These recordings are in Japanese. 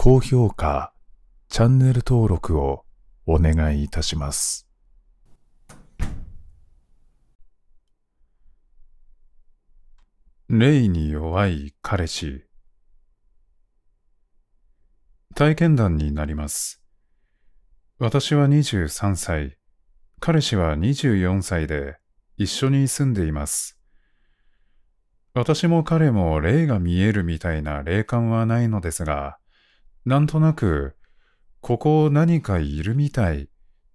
高評価、チャンネル登録をお願いいたします。霊に弱い彼氏体験談になります。私は23歳、彼氏は24歳で一緒に住んでいます。私も彼も霊が見えるみたいな霊感はないのですが、なんとなく、ここ何かいるみたい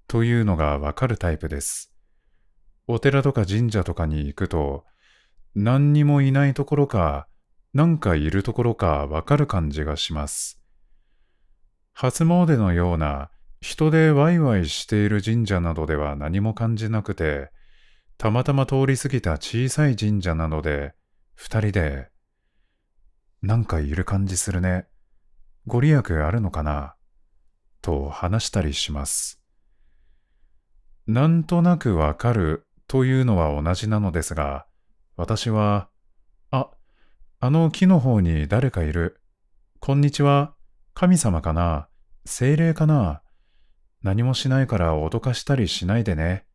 というのがわかるタイプです。お寺とか神社とかに行くと、何にもいないところか、なんかいるところかわかる感じがします。初詣のような人でワイワイしている神社などでは何も感じなくて、たまたま通り過ぎた小さい神社なので、二人で、なんかいる感じするね、ご利益あるのかなと話したりします。なんとなくわかるというのは同じなのですが、私は、あ、あの木の方に誰かいる。こんにちは。神様かな精霊かな何もしないから脅かしたりしないでね。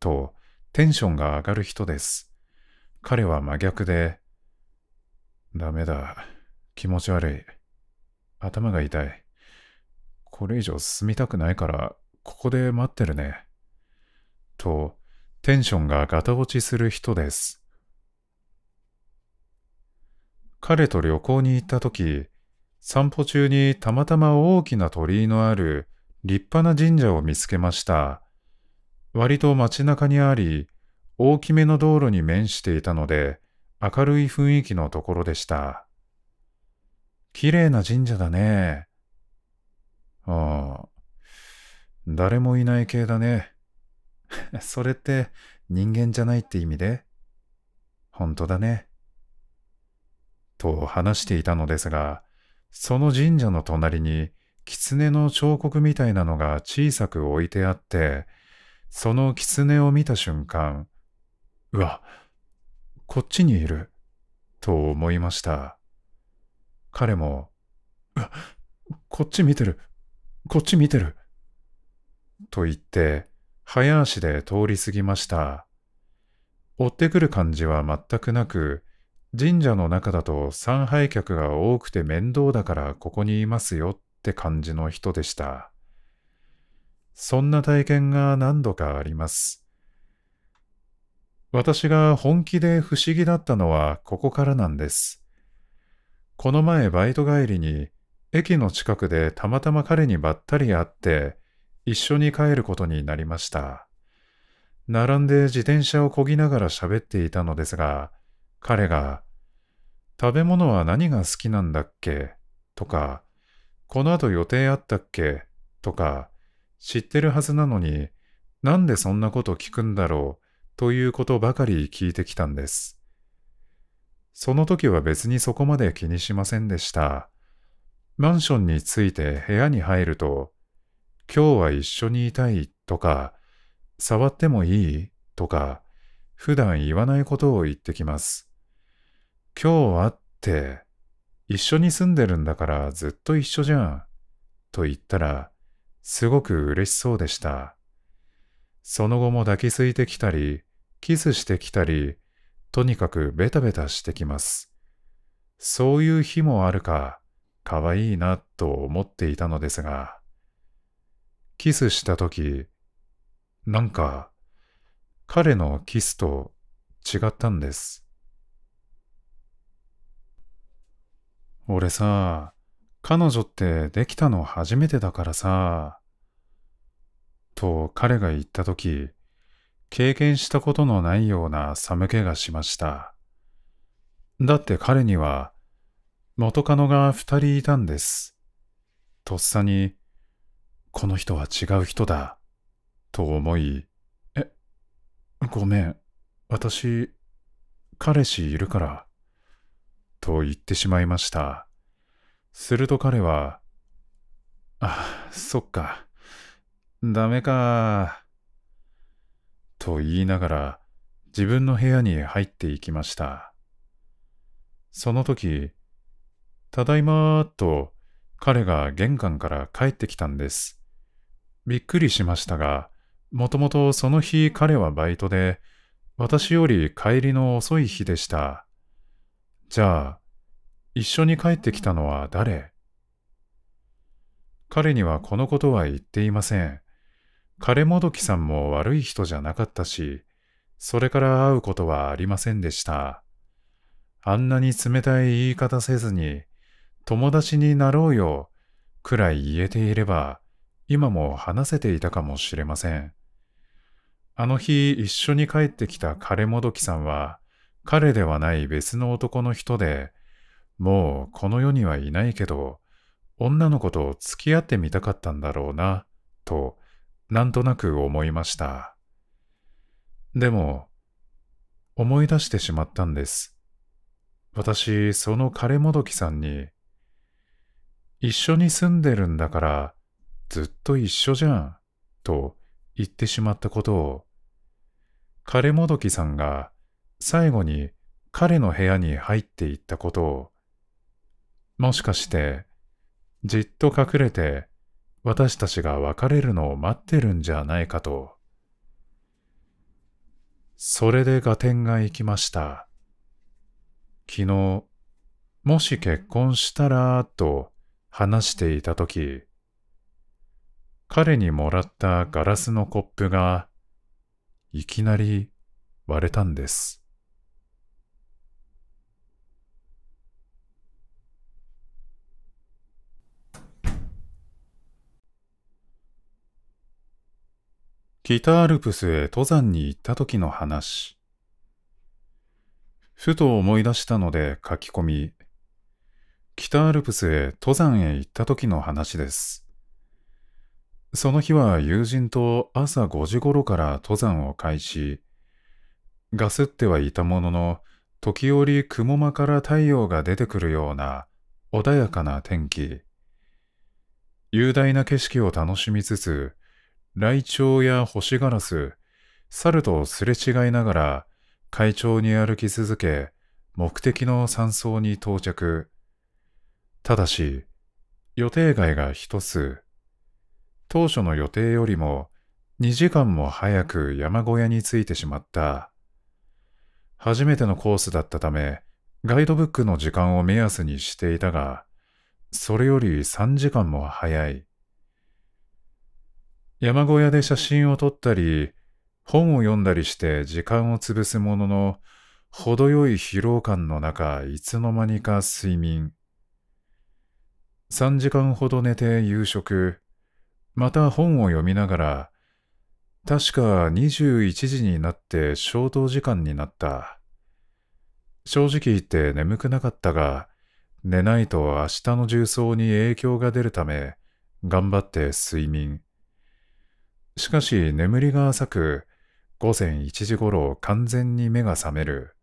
と、テンションが上がる人です。彼は真逆で、ダメだ。気持ち悪い。頭が痛い。これ以上住みたくないから、ここで待ってるね。と、テンションがガタ落ちする人です。彼と旅行に行った時、散歩中にたまたま大きな鳥居のある立派な神社を見つけました。割と街中にあり、大きめの道路に面していたので、明るい雰囲気のところでした。綺麗な神社だね。ああ、誰もいない系だね。それって人間じゃないって意味で本当だね。と話していたのですが、その神社の隣に狐の彫刻みたいなのが小さく置いてあって、その狐を見た瞬間、うわ、こっちにいる、と思いました。彼も、こっち見てる、こっち見てる。と言って、早足で通り過ぎました。追ってくる感じは全くなく、神社の中だと参拝客が多くて面倒だからここにいますよって感じの人でした。そんな体験が何度かあります。私が本気で不思議だったのはここからなんです。この前バイト帰りに駅の近くでたまたま彼にばったり会って一緒に帰ることになりました。並んで自転車をこぎながら喋っていたのですが、彼が、食べ物は何が好きなんだっけとか、この後予定あったっけとか、知ってるはずなのに、なんでそんなこと聞くんだろうということばかり聞いてきたんです。その時は別にそこまで気にしませんでした。マンションに着いて部屋に入ると、今日は一緒にいたいとか、触ってもいいとか、普段言わないことを言ってきます。今日会って、一緒に住んでるんだからずっと一緒じゃん。と言ったら、すごく嬉しそうでした。その後も抱きついてきたり、キスしてきたり、とにかくベタベタしてきます。そういう日もあるか、かわいいなと思っていたのですが、キスしたとき、なんか、彼のキスと違ったんです。俺さ、彼女ってできたの初めてだからさ、と彼が言ったとき、経験したことのないような寒気がしました。だって彼には元カノが二人いたんです。とっさに、この人は違う人だ、と思い、え、ごめん、私、彼氏いるから、と言ってしまいました。すると彼は、あ、そっか、ダメか。と言いながら自分の部屋に入っていきました。その時、ただいまーと彼が玄関から帰ってきたんです。びっくりしましたが、もともとその日彼はバイトで、私より帰りの遅い日でした。じゃあ、一緒に帰ってきたのは誰彼にはこのことは言っていません。彼もどきさんも悪い人じゃなかったし、それから会うことはありませんでした。あんなに冷たい言い方せずに、友達になろうよ、くらい言えていれば、今も話せていたかもしれません。あの日一緒に帰ってきた彼もどきさんは、彼ではない別の男の人で、もうこの世にはいないけど、女の子と付き合ってみたかったんだろうな、と、なんとなく思いました。でも、思い出してしまったんです。私、その枯れもどきさんに、一緒に住んでるんだから、ずっと一緒じゃん、と言ってしまったことを、彼もどきさんが最後に彼の部屋に入っていったことを、もしかして、じっと隠れて私たちが別れるのを待ってるんじゃないかと。それで合点が行きました。昨日、もし結婚したら、と話していたとき、彼にもらったガラスのコップが、いきなり割れたんです。北アルプスへ登山に行った時の話。ふと思い出したので書き込み、北アルプスへ登山へ行った時の話です。その日は友人と朝5時頃から登山を開始、ガスってはいたものの、時折雲間から太陽が出てくるような穏やかな天気。雄大な景色を楽しみつつ、雷鳥や星ガラス、猿とすれ違いながら、会長に歩き続け、目的の山荘に到着。ただし、予定外が一つ。当初の予定よりも2時間も早く山小屋に着いてしまった。初めてのコースだったため、ガイドブックの時間を目安にしていたが、それより3時間も早い。山小屋で写真を撮ったり、本を読んだりして時間を潰すものの、程よい疲労感の中、いつの間にか睡眠。3時間ほど寝て夕食、また本を読みながら、確か21時になって消灯時間になった。正直言って眠くなかったが、寝ないと明日の重曹に影響が出るため、頑張って睡眠。しかし眠りが浅く、午前1時ごろ完全に目が覚める。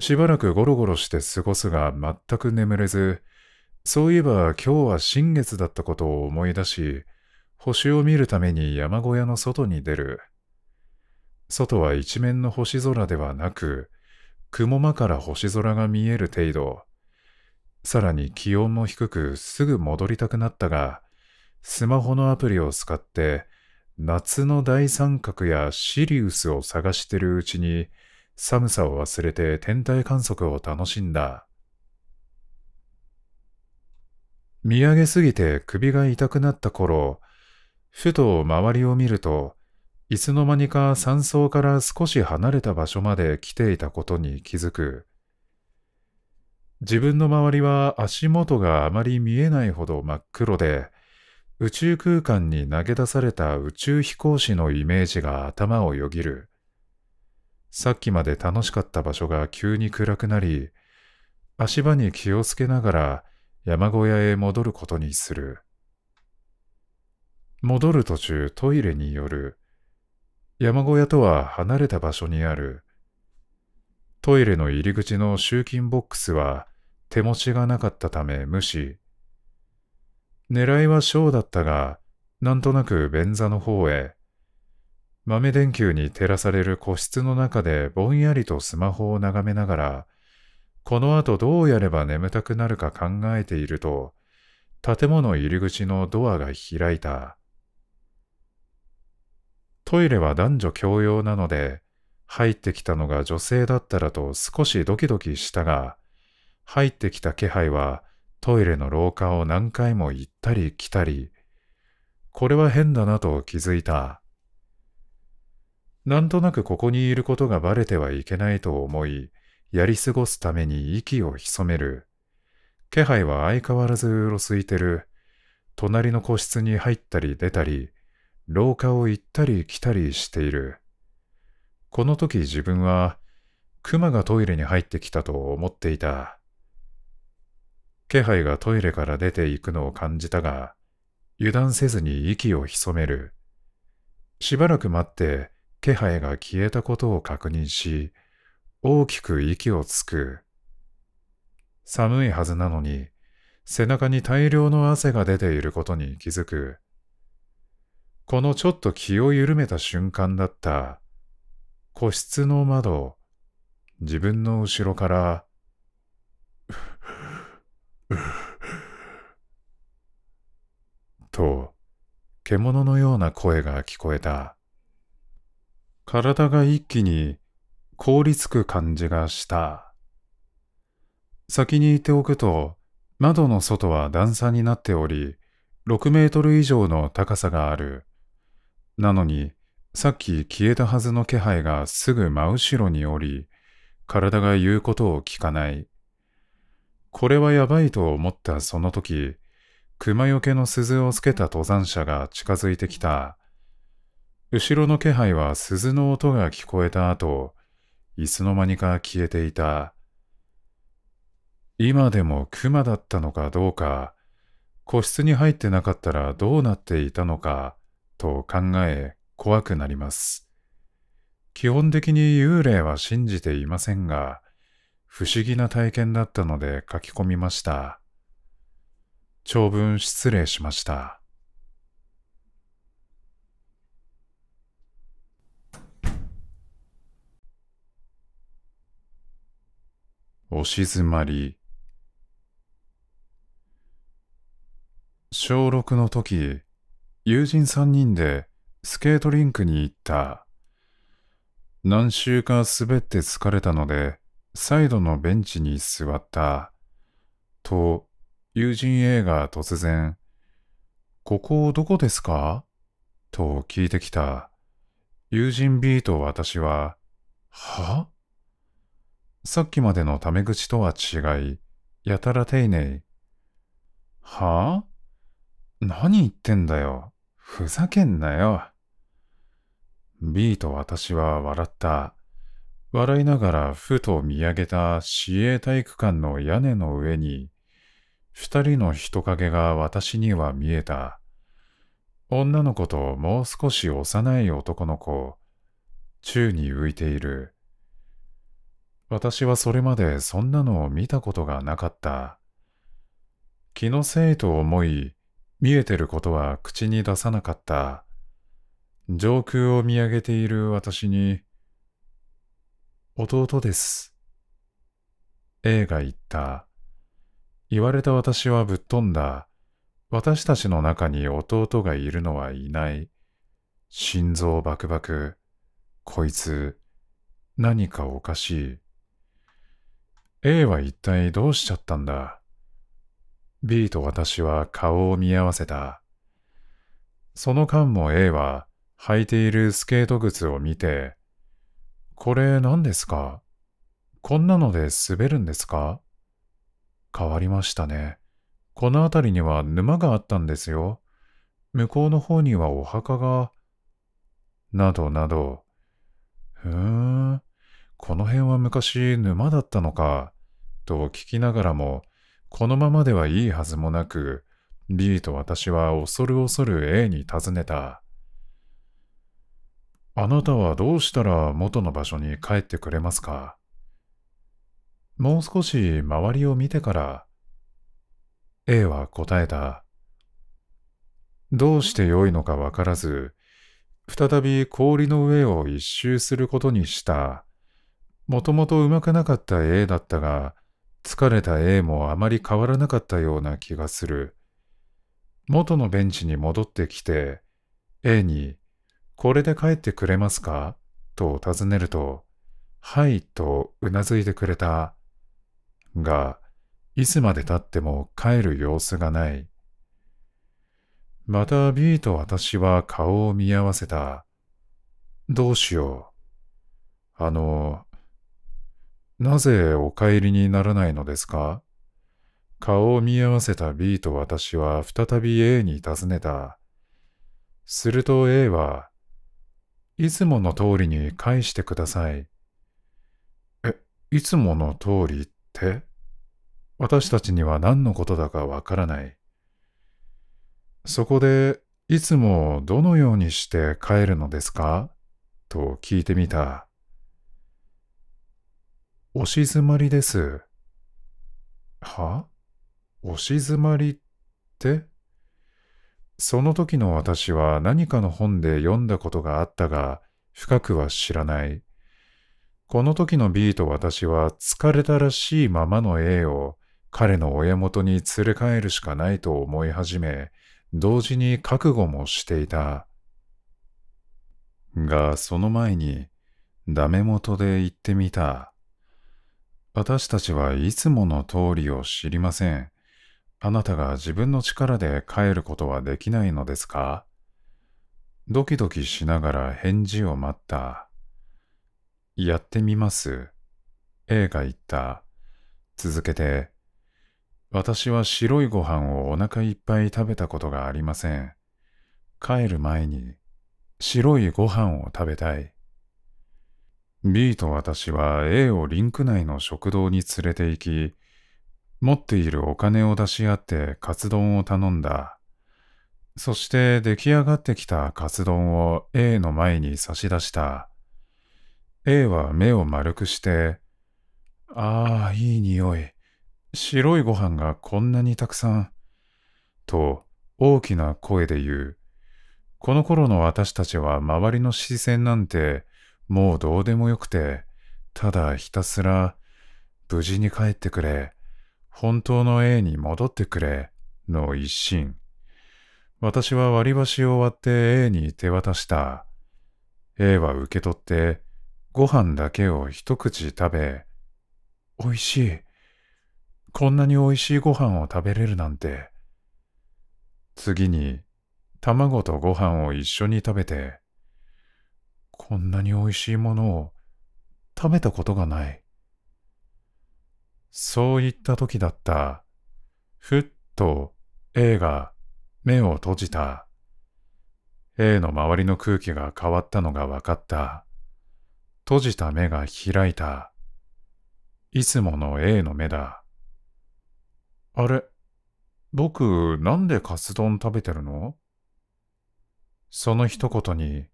しばらくゴロゴロして過ごすが全く眠れず、そういえば今日は新月だったことを思い出し、星を見るために山小屋の外に出る。外は一面の星空ではなく、雲間から星空が見える程度。さらに気温も低くすぐ戻りたくなったが、スマホのアプリを使って夏の大三角やシリウスを探してるうちに寒さを忘れて天体観測を楽しんだ。見上げすぎて首が痛くなった頃、ふと周りを見ると、いつの間にか山荘から少し離れた場所まで来ていたことに気づく。自分の周りは足元があまり見えないほど真っ黒で、宇宙空間に投げ出された宇宙飛行士のイメージが頭をよぎる。さっきまで楽しかった場所が急に暗くなり、足場に気をつけながら山小屋へ戻ることにする。戻る途中トイレによる。山小屋とは離れた場所にある。トイレの入り口の集金ボックスは手持ちがなかったため無視。狙いは小だったが、なんとなく便座の方へ。豆電球に照らされる個室の中でぼんやりとスマホを眺めながら、この後どうやれば眠たくなるか考えていると、建物入り口のドアが開いた。トイレは男女共用なので、入ってきたのが女性だったらと少しドキドキしたが、入ってきた気配はトイレの廊下を何回も行ったり来たり、これは変だなと気づいた。なんとなくここにいることがバレてはいけないと思い、やり過ごすために息を潜める。気配は相変わらずうろすいてる。隣の個室に入ったり出たり、廊下を行ったり来たりしている。この時自分は、熊がトイレに入ってきたと思っていた。気配がトイレから出ていくのを感じたが、油断せずに息を潜める。しばらく待って気配が消えたことを確認し、大きく息をつく。寒いはずなのに、背中に大量の汗が出ていることに気づく。このちょっと気を緩めた瞬間だった。個室の窓、自分の後ろから と、獣のような声が聞こえた。体が一気に凍りつく感じがした。先に言っておくと、窓の外は段差になっており、6メートル以上の高さがある。なのに、さっき消えたはずの気配がすぐ真後ろにおり、体が言うことを聞かない。これはやばいと思ったその時、熊よけの鈴をつけた登山者が近づいてきた。後ろの気配は鈴の音が聞こえた後、いつの間にか消えていた。今でも熊だったのかどうか、個室に入ってなかったらどうなっていたのか、と考え怖くなります。基本的に幽霊は信じていませんが、不思議な体験だったので書き込みました。長文失礼しました。お静まり。小6の時、友人3人でスケートリンクに行った。何週か滑って疲れたので、サイドのベンチに座った。と、友人 A が突然、ここどこですかと聞いてきた。友人 B と私は、はさっきまでのタメ口とは違い、やたら丁寧。はあ何言ってんだよ。ふざけんなよ。B と私は笑った。笑いながらふと見上げた市営体育館の屋根の上に、二人の人影が私には見えた。女の子ともう少し幼い男の子、宙に浮いている。私はそれまでそんなのを見たことがなかった。気のせいと思い、見えてることは口に出さなかった。上空を見上げている私に、弟です。A が言った。言われた私はぶっ飛んだ。私たちの中に弟がいるのはいない。心臓バクバク。こいつ、何かおかしい。A は一体どうしちゃったんだ ?B と私は顔を見合わせた。その間も A は履いているスケート靴を見て、これ何ですかこんなので滑るんですか変わりましたね。この辺りには沼があったんですよ。向こうの方にはお墓が。などなど。ふーん。この辺は昔沼だったのか。と聞きながらも、このままではいいはずもなく、B と私は恐る恐る A に尋ねた。あなたはどうしたら元の場所に帰ってくれますかもう少し周りを見てから。A は答えた。どうしてよいのかわからず、再び氷の上を一周することにした。もともとうまくなかった A だったが、疲れた A もあまり変わらなかったような気がする。元のベンチに戻ってきて、A に、これで帰ってくれますかと尋ねると、はいとうなずいてくれた。が、いつまでたっても帰る様子がない。また B と私は顔を見合わせた。どうしよう。あの、なぜお帰りにならないのですか顔を見合わせた B と私は再び A に尋ねた。すると A は、いつもの通りに返してください。え、いつもの通りって私たちには何のことだかわからない。そこで、いつもどのようにして帰るのですかと聞いてみた。お静まりです。はお静まりってその時の私は何かの本で読んだことがあったが、深くは知らない。この時の B と私は疲れたらしいままの A を彼の親元に連れ帰るしかないと思い始め、同時に覚悟もしていた。が、その前に、ダメ元で言ってみた。私たちはいつもの通りを知りません。あなたが自分の力で帰ることはできないのですかドキドキしながら返事を待った。やってみます。A が言った。続けて、私は白いご飯をお腹いっぱい食べたことがありません。帰る前に白いご飯を食べたい。B と私は A をリンク内の食堂に連れて行き、持っているお金を出し合ってカツ丼を頼んだ。そして出来上がってきたカツ丼を A の前に差し出した。A は目を丸くして、ああ、いい匂い。白いご飯がこんなにたくさん。と大きな声で言う。この頃の私たちは周りの視線なんてもうどうでもよくて、ただひたすら無事に帰ってくれ。本当の A に戻ってくれ、の一心。私は割り箸を割って A に手渡した。A は受け取って、ご飯だけを一口食べ、美味しい。こんなに美味しいご飯を食べれるなんて。次に、卵とご飯を一緒に食べて、こんなに美味しいものを食べたことがない。そういった時だった。ふっと A が目を閉じた。A の周りの空気が変わったのが分かった。閉じた目が開いた。いつもの A の目だ。あれ、僕なんでカツ丼食べてるのその一言に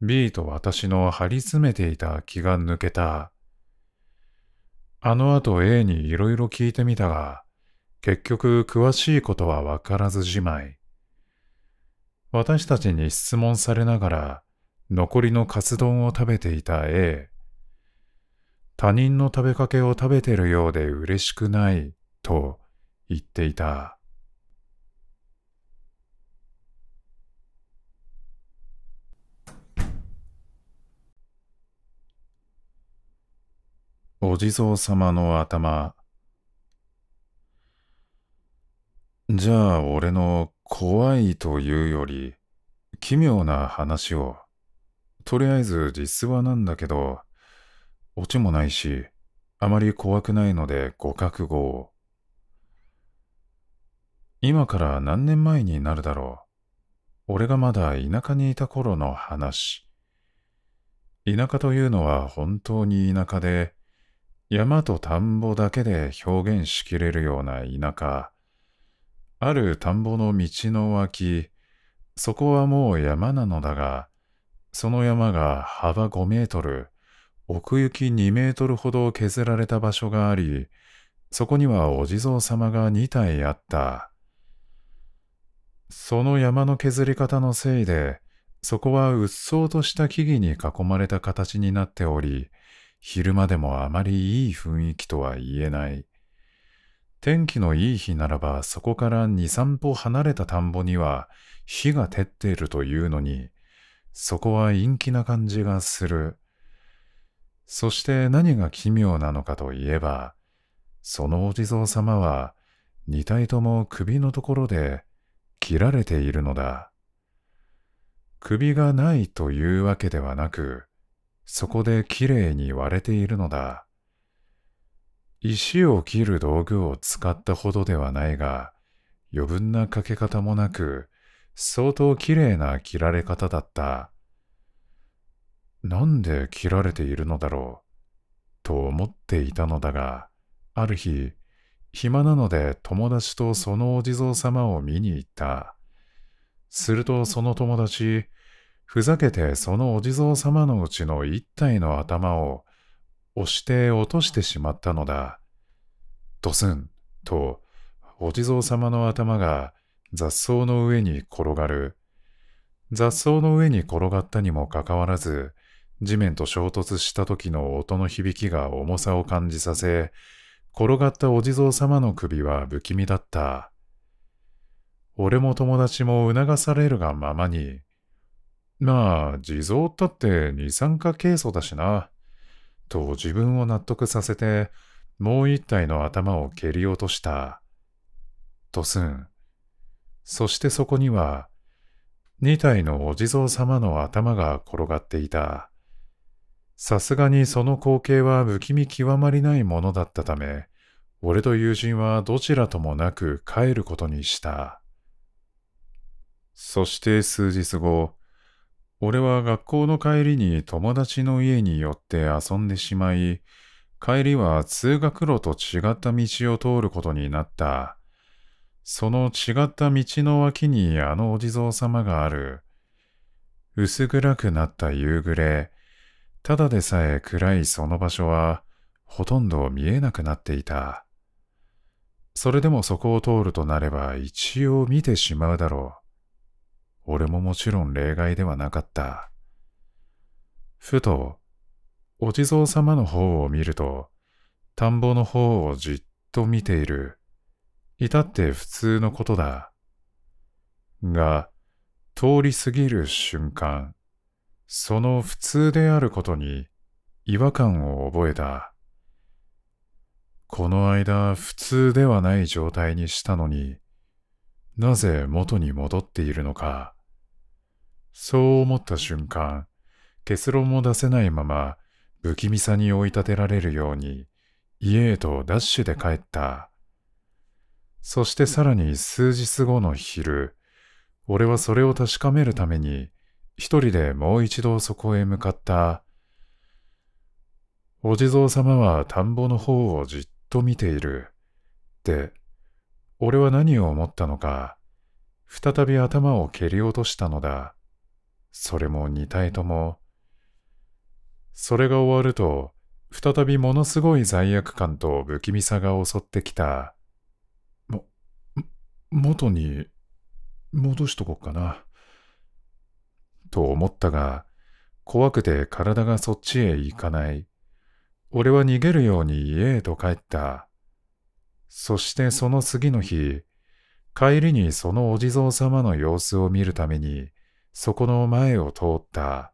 B と私の張り詰めていた気が抜けた。あの後 A にいろいろ聞いてみたが、結局詳しいことはわからずじまい。私たちに質問されながら、残りのカツ丼を食べていた A。他人の食べかけを食べてるようで嬉しくない、と言っていた。お地蔵様の頭。じゃあ俺の怖いというより、奇妙な話を。とりあえず実話なんだけど、オチもないし、あまり怖くないのでご覚悟を。今から何年前になるだろう。俺がまだ田舎にいた頃の話。田舎というのは本当に田舎で、山と田んぼだけで表現しきれるような田舎、ある田んぼの道の脇、そこはもう山なのだが、その山が幅5メートル、奥行き2メートルほど削られた場所があり、そこにはお地蔵様が2体あった。その山の削り方のせいで、そこはうっそうとした木々に囲まれた形になっており、昼間でもあまりいい雰囲気とは言えない。天気のいい日ならばそこから2、3歩離れた田んぼには火が照っているというのに、そこは陰気な感じがする。そして何が奇妙なのかといえば、そのお地蔵様は2体とも首のところで切られているのだ。首がないというわけではなく、そこできれいに割れているのだ。石を切る道具を使ったほどではないが、余分なかけ方もなく、相当きれいな切られ方だった。なんで切られているのだろう、と思っていたのだが、ある日、暇なので友達とそのお地蔵様を見に行った。するとその友達、ふざけてそのお地蔵様のうちの一体の頭を押して落としてしまったのだ。ドスンとお地蔵様の頭が雑草の上に転がる。雑草の上に転がったにもかかわらず、地面と衝突した時の音の響きが重さを感じさせ、転がったお地蔵様の首は不気味だった。俺も友達も促されるがままに、まあ、地蔵ったって二酸化ケイ素だしな。と自分を納得させて、もう一体の頭を蹴り落とした。とすん。そしてそこには、二体のお地蔵様の頭が転がっていた。さすがにその光景は不気味極まりないものだったため、俺と友人はどちらともなく帰ることにした。そして数日後、俺は学校の帰りに友達の家に寄って遊んでしまい、帰りは通学路と違った道を通ることになった。その違った道の脇にあのお地蔵様がある。薄暗くなった夕暮れ、ただでさえ暗いその場所は、ほとんど見えなくなっていた。それでもそこを通るとなれば一応見てしまうだろう。俺ももちろん例外ではなかった。ふと、お地蔵様の方を見ると、田んぼの方をじっと見ている。至って普通のことだ。が、通り過ぎる瞬間、その普通であることに違和感を覚えた。この間普通ではない状態にしたのに、なぜ元に戻っているのか。そう思った瞬間、結論も出せないまま、不気味さに追い立てられるように、家へとダッシュで帰った。そしてさらに数日後の昼、俺はそれを確かめるために、一人でもう一度そこへ向かった。お地蔵様は田んぼの方をじっと見ている。って、俺は何を思ったのか、再び頭を蹴り落としたのだ。それも二体とも。それが終わると、再びものすごい罪悪感と不気味さが襲ってきた。も、元に戻しとこっかな。と思ったが、怖くて体がそっちへ行かない。俺は逃げるように家へと帰った。そしてその次の日、帰りにそのお地蔵様の様子を見るために、そこの前を通った。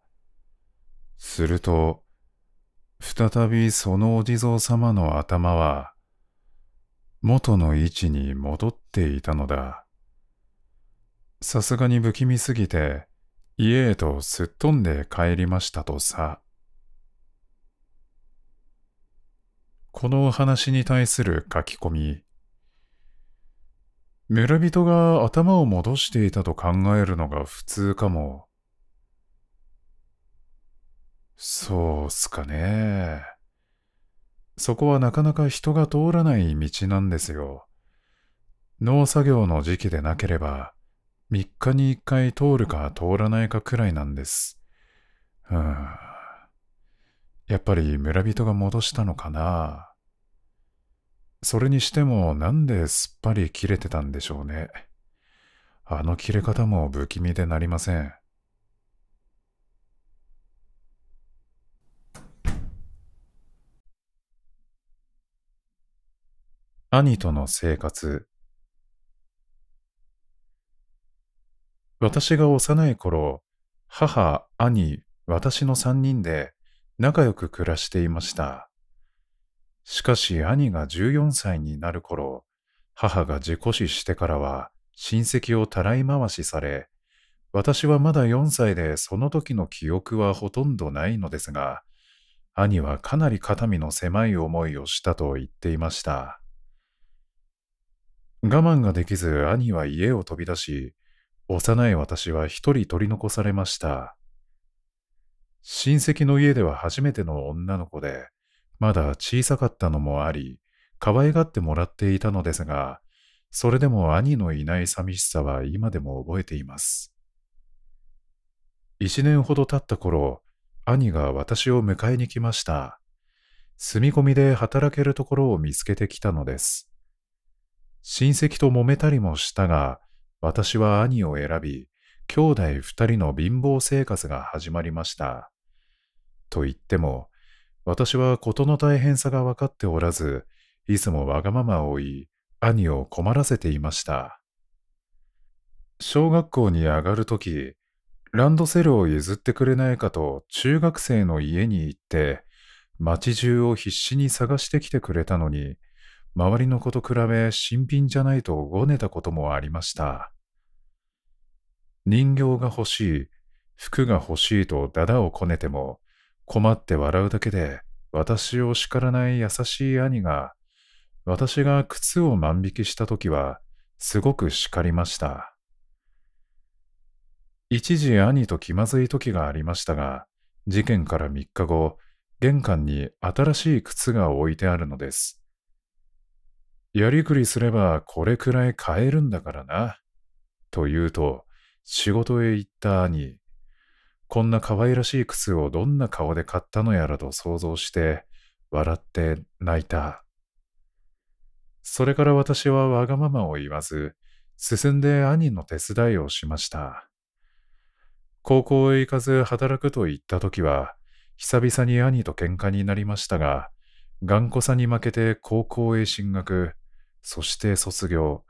すると、再びそのお地蔵様の頭は、元の位置に戻っていたのだ。さすがに不気味すぎて、家へとすっ飛んで帰りましたとさ。このお話に対する書き込み、村人が頭を戻していたと考えるのが普通かも。そうっすかね。そこはなかなか人が通らない道なんですよ。農作業の時期でなければ、3日に1回通るか通らないかくらいなんです。うん。やっぱり村人が戻したのかな。それにしてもなんですっぱり切れてたんでしょうね。あの切れ方も不気味でなりません。兄との生活私が幼い頃、母、兄、私の三人で仲良く暮らしていました。しかし兄が14歳になる頃、母が事故死してからは親戚をたらい回しされ、私はまだ4歳でその時の記憶はほとんどないのですが、兄はかなり肩身の狭い思いをしたと言っていました。我慢ができず兄は家を飛び出し、幼い私は一人取り残されました。親戚の家では初めての女の子で、まだ小さかったのもあり、可愛がってもらっていたのですが、それでも兄のいない寂しさは今でも覚えています。一年ほど経った頃、兄が私を迎えに来ました。住み込みで働けるところを見つけてきたのです。親戚と揉めたりもしたが、私は兄を選び、兄弟二人の貧乏生活が始まりました。と言っても、私は事の大変さが分かっておらず、いつもわがままを言い、兄を困らせていました。小学校に上がるとき、ランドセルを譲ってくれないかと中学生の家に行って、街中を必死に探してきてくれたのに、周りの子と比べ新品じゃないとごねたこともありました。人形が欲しい、服が欲しいとダダをこねても、困って笑うだけで私を叱らない優しい兄が私が靴を万引きした時はすごく叱りました。一時兄と気まずい時がありましたが、事件から3日後、玄関に新しい靴が置いてあるのです。やりくりすればこれくらい買えるんだからな。と言うと、仕事へ行った兄、こんな可愛らしい靴をどんな顔で買ったのやらと想像して、笑って泣いた。それから私はわがままを言わず、進んで兄の手伝いをしました。高校へ行かず働くと言った時は、久々に兄と喧嘩になりましたが、頑固さに負けて高校へ進学、そして卒業。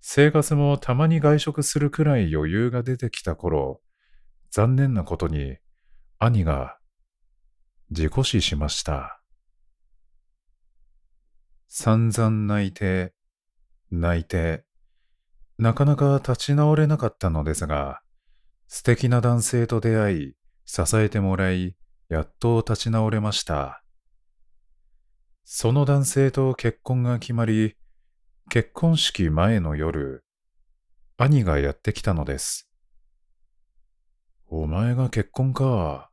生活もたまに外食するくらい余裕が出てきた頃、残念なことに兄が事故死しました。散々泣いて、泣いて、なかなか立ち直れなかったのですが、素敵な男性と出会い、支えてもらい、やっと立ち直れました。その男性と結婚が決まり、結婚式前の夜、兄がやってきたのです。お前が結婚か。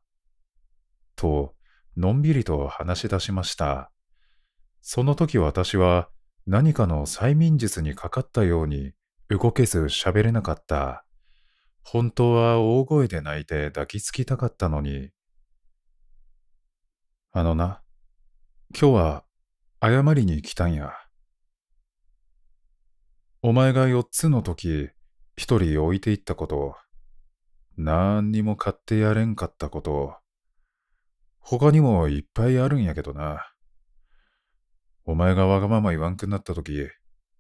と、のんびりと話し出しました。その時私は何かの催眠術にかかったように動けず喋れなかった。本当は大声で泣いて抱きつきたかったのに。あのな、今日は謝りに来たんや。お前が四つの時、一人置いていったこと、何にも買ってやれんかったこと、他にもいっぱいあるんやけどな。お前がわがまま言わんくなった時、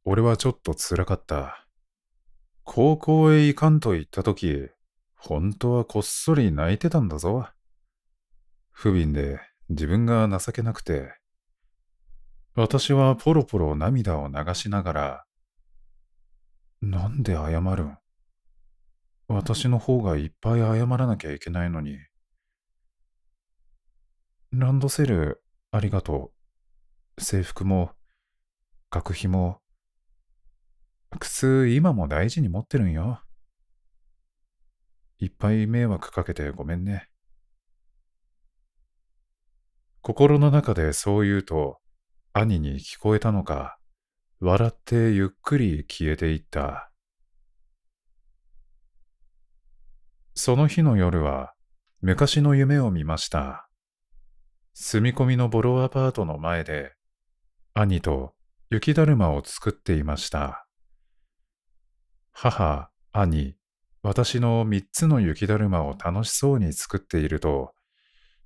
俺はちょっと辛かった。高校へ行かんと言った時、本当はこっそり泣いてたんだぞ。不憫で自分が情けなくて。私はポロポロ涙を流しながら、なんで謝るん私の方がいっぱい謝らなきゃいけないのに。ランドセル、ありがとう。制服も、学費も。靴、今も大事に持ってるんよ。いっぱい迷惑かけてごめんね。心の中でそう言うと、兄に聞こえたのか、笑ってゆっくり消えていった。その日の夜は昔の夢を見ました。住み込みのボロアパートの前で兄と雪だるまを作っていました。母、兄、私の三つの雪だるまを楽しそうに作っていると、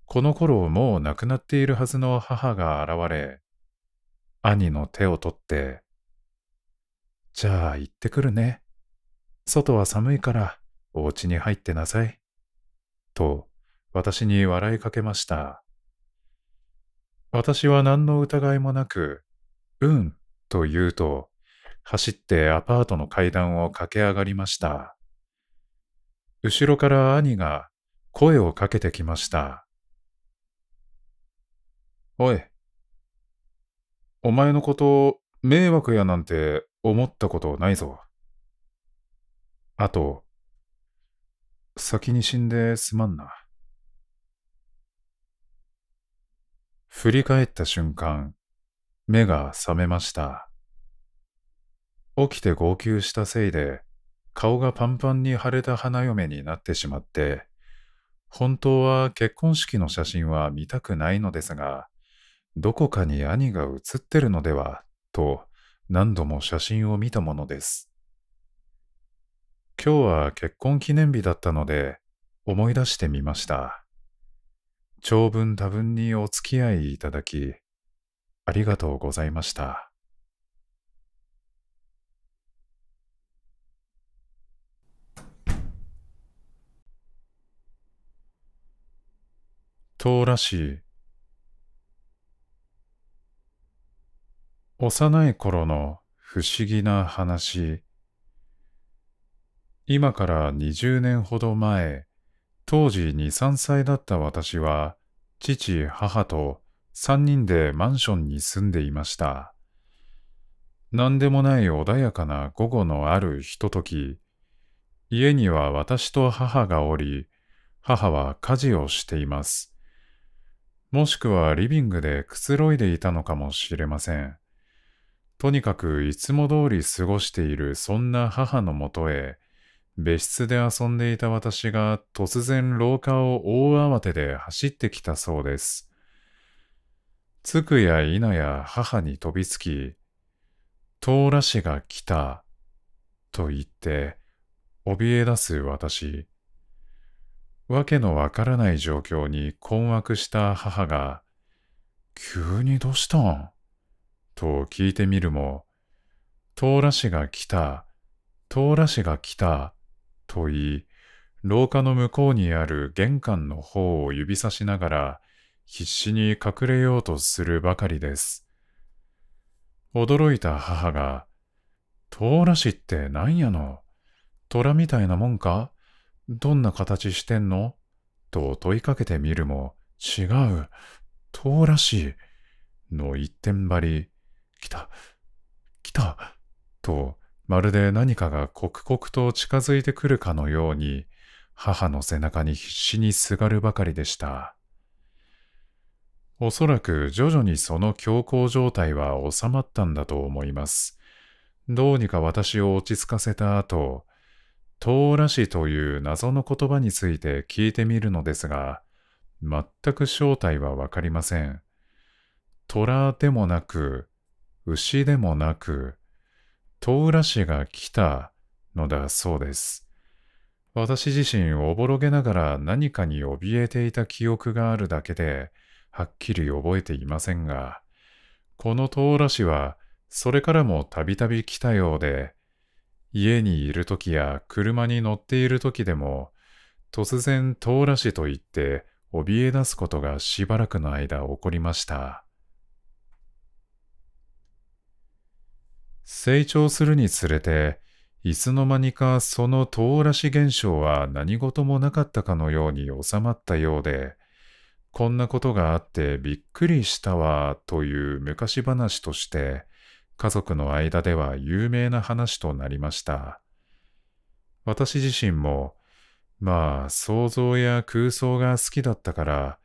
この頃もう亡くなっているはずの母が現れ、兄の手を取って、じゃあ行ってくるね。外は寒いからお家に入ってなさい。と、私に笑いかけました。私は何の疑いもなく、うん、と言うと、走ってアパートの階段を駆け上がりました。後ろから兄が声をかけてきました。おい、お前のこと迷惑やなんて思ったことないぞ。あと、先に死んですまんな。振り返った瞬間、目が覚めました。起きて号泣したせいで、顔がパンパンに腫れた花嫁になってしまって、本当は結婚式の写真は見たくないのですが、どこかに兄が写ってるのでは、と何度も写真を見たものです。今日は結婚記念日だったので思い出してみました。長文多文にお付き合いいただき、ありがとうございました。唐らしい幼い頃の不思議な話今から20年ほど前、当時2、3歳だった私は、父、母と3人でマンションに住んでいました。何でもない穏やかな午後のあるひととき、家には私と母がおり、母は家事をしています。もしくはリビングでくつろいでいたのかもしれません。とにかくいつも通り過ごしているそんな母のもとへ、別室で遊んでいた私が突然廊下を大慌てで走ってきたそうです。つくやいなや母に飛びつき、唐羅氏が来た、と言って、怯え出す私。わけのわからない状況に困惑した母が、急にどうしたんと聞いてみるも、唐羅氏が来た、唐羅氏が来た、と言い、廊下の向こうにある玄関の方を指さしながら、必死に隠れようとするばかりです。驚いた母が、唐らしってなんやの虎みたいなもんかどんな形してんのと問いかけてみるも、違う、唐らしい、の一点張り、来た、来た、とまるで何かが刻々と近づいてくるかのように、母の背中に必死にすがるばかりでした。おそらく徐々にその強行状態は収まったんだと思います。どうにか私を落ち着かせた後、唐らしという謎の言葉について聞いてみるのですが、全く正体はわかりません。虎でもなく、牛でもなく、東浦市が来たのだそうです。私自身おぼろげながら何かに怯えていた記憶があるだけで、はっきり覚えていませんが、この唐浦市はそれからもたびたび来たようで、家にいる時や車に乗っている時でも、突然唐浦市と言って怯え出すことがしばらくの間起こりました。成長するにつれて、いつの間にかその唐らし現象は何事もなかったかのように収まったようで、こんなことがあってびっくりしたわという昔話として、家族の間では有名な話となりました。私自身も、まあ想像や空想が好きだったから、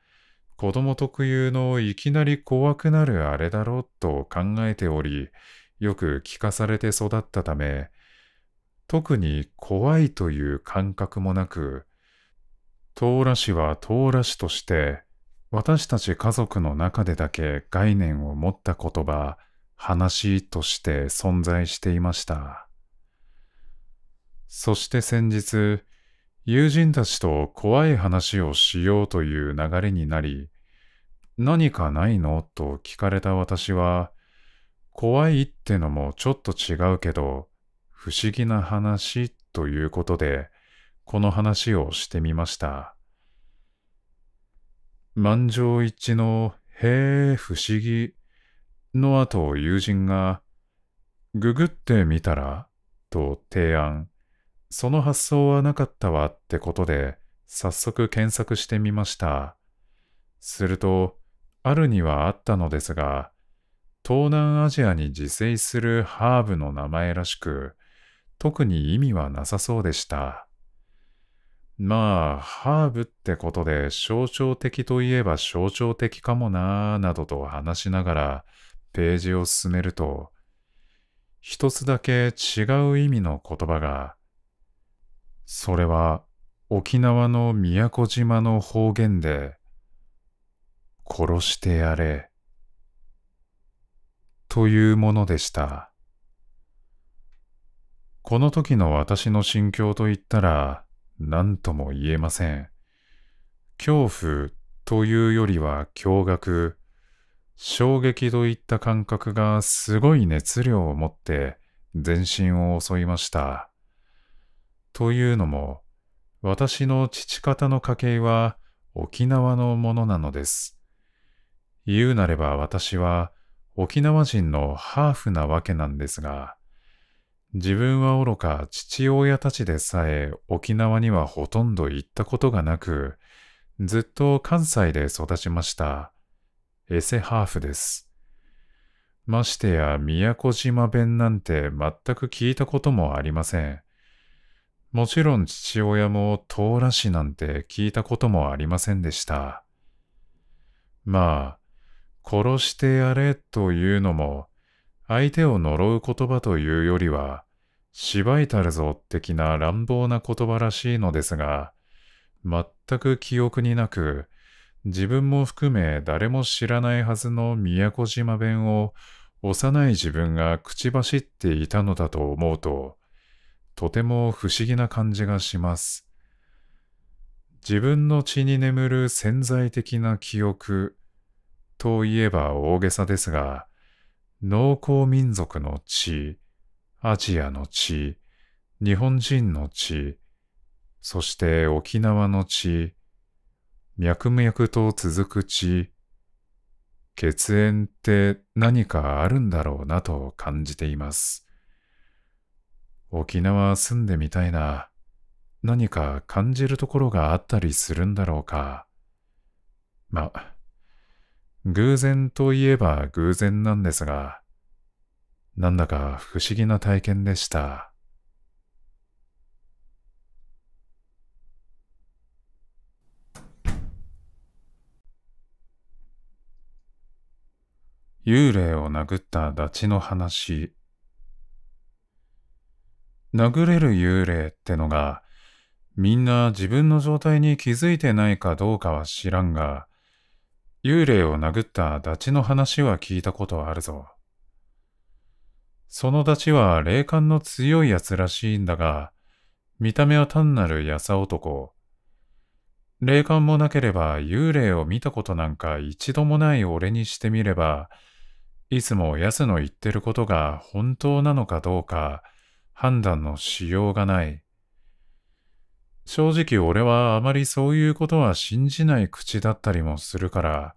子供特有のいきなり怖くなるあれだろうと考えており、よく聞かされて育ったため、特に怖いという感覚もなく、唐羅氏は唐羅氏として、私たち家族の中でだけ概念を持った言葉、話として存在していました。そして先日、友人たちと怖い話をしようという流れになり、何かないのと聞かれた私は、怖いってのもちょっと違うけど、不思議な話ということで、この話をしてみました。満場一致のへえ不思議の後友人がググってみたらと提案。その発想はなかったわってことで早速検索してみました。すると、あるにはあったのですが、東南アジアに自生するハーブの名前らしく、特に意味はなさそうでした。まあ、ハーブってことで象徴的といえば象徴的かもなぁ、などと話しながらページを進めると、一つだけ違う意味の言葉が、それは沖縄の宮古島の方言で、殺してやれというものでした。この時の私の心境といったら何とも言えません。恐怖というよりは驚愕、衝撃といった感覚がすごい熱量を持って全身を襲いました。というのも、私の父方の家系は沖縄のものなのです。言うなれば私は沖縄人のハーフなわけなんですが、自分はおろか父親たちでさえ沖縄にはほとんど行ったことがなく、ずっと関西で育ちました。エセハーフです。ましてや宮古島弁なんて全く聞いたこともありません。もちろん父親も唐ーラなんて聞いたこともありませんでした。まあ、殺してやれというのも、相手を呪う言葉というよりは、しばいたるぞ的な乱暴な言葉らしいのですが、全く記憶になく、自分も含め誰も知らないはずの宮古島弁を幼い自分が口走っていたのだと思うと、とても不思議な感じがします。自分の血に眠る潜在的な記憶といえば大げさですが、農耕民族の地、アジアの地、日本人の地、そして沖縄の地、脈々と続く地、血縁って何かあるんだろうなと感じています。沖縄住んでみたいな、何か感じるところがあったりするんだろうか。ま、偶然といえば偶然なんですが、なんだか不思議な体験でした。幽霊を殴ったダチの話。殴れる幽霊ってのが、みんな自分の状態に気づいてないかどうかは知らんが、幽霊を殴ったダチの話は聞いたことあるぞ。そのダチは霊感の強い奴らしいんだが、見た目は単なる優男。霊感もなければ幽霊を見たことなんか一度もない俺にしてみれば、いつも奴の言ってることが本当なのかどうか判断のしようがない。正直俺はあまりそういうことは信じない口だったりもするから、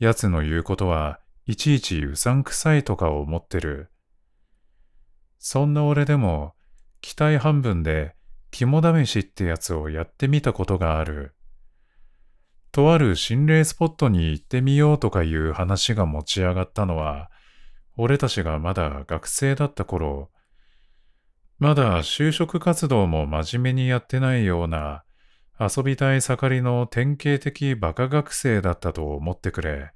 奴の言うことはいちいちうさんくさいとか思ってる。そんな俺でも、期待半分で肝試しってやつをやってみたことがある。とある心霊スポットに行ってみようとかいう話が持ち上がったのは、俺たちがまだ学生だった頃、まだ就職活動も真面目にやってないような、遊びたい盛りの典型的バカ学生だったと思ってくれ。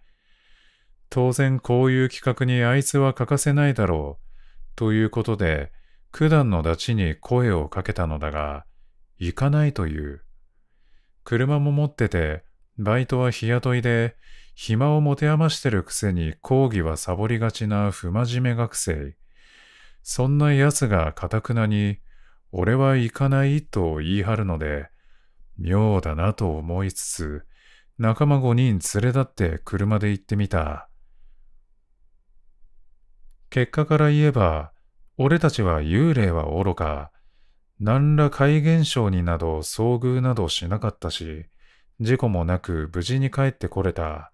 当然こういう企画にあいつは欠かせないだろう。ということで、九段の立ちに声をかけたのだが、行かないという。車も持ってて、バイトは日雇いで、暇を持て余してるくせに講義はサボりがちな不真面目学生。そんな奴がかたくなに、俺は行かないと言い張るので、妙だなと思いつつ、仲間5人連れ立って車で行ってみた。結果から言えば、俺たちは幽霊はおろか、何ら怪現象になど遭遇などしなかったし、事故もなく無事に帰ってこれた。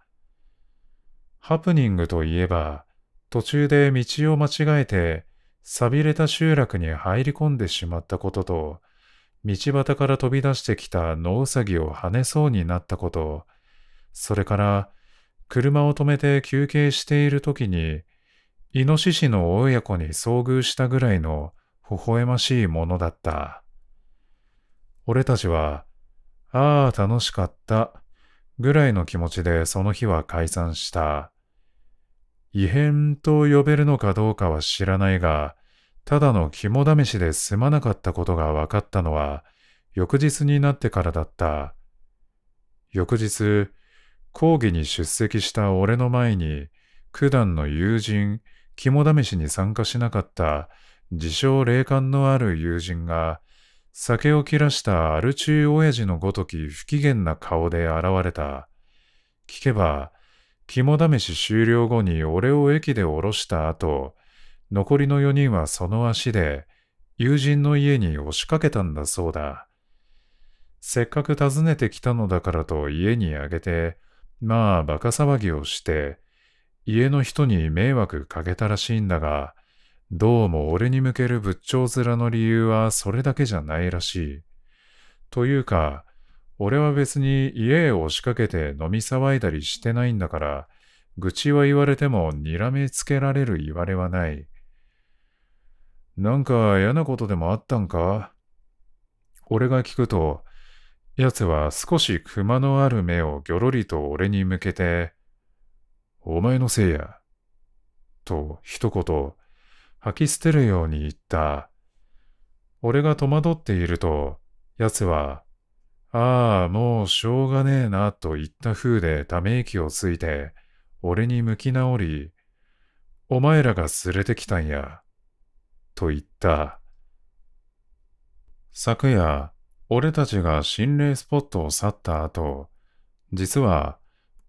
ハプニングといえば、途中で道を間違えて錆びれた集落に入り込んでしまったことと、道端から飛び出してきた野ウサギを跳ねそうになったこと、それから、車を止めて休憩している時に、イノシシの親子に遭遇したぐらいの微笑ましいものだった。俺たちは、ああ、楽しかった、ぐらいの気持ちでその日は解散した。異変と呼べるのかどうかは知らないが、ただの肝試しで済まなかったことが分かったのは、翌日になってからだった。翌日、講義に出席した俺の前に、九段の友人、肝試しに参加しなかった自称霊感のある友人が、酒を切らしたアル中親父のごとき不機嫌な顔で現れた。聞けば、肝試し終了後に俺を駅で降ろした後、残りの4人はその足で友人の家に押しかけたんだそうだ。せっかく訪ねてきたのだからと家にあげて、まあバカ騒ぎをして、家の人に迷惑かけたらしいんだが、どうも俺に向ける仏頂面の理由はそれだけじゃないらしい。というか、俺は別に家へ押しかけて飲み騒いだりしてないんだから、愚痴は言われてもにらみつけられる言われはない。なんか嫌なことでもあったんか俺が聞くと、奴は少し熊のある目をぎょろりと俺に向けて、お前のせいや。と一言、吐き捨てるように言った。俺が戸惑っていると、奴は、ああ、もうしょうがねえなと言った風でため息をついて、俺に向き直り、お前らが連れてきたんや、と言った。昨夜、俺たちが心霊スポットを去った後、実は、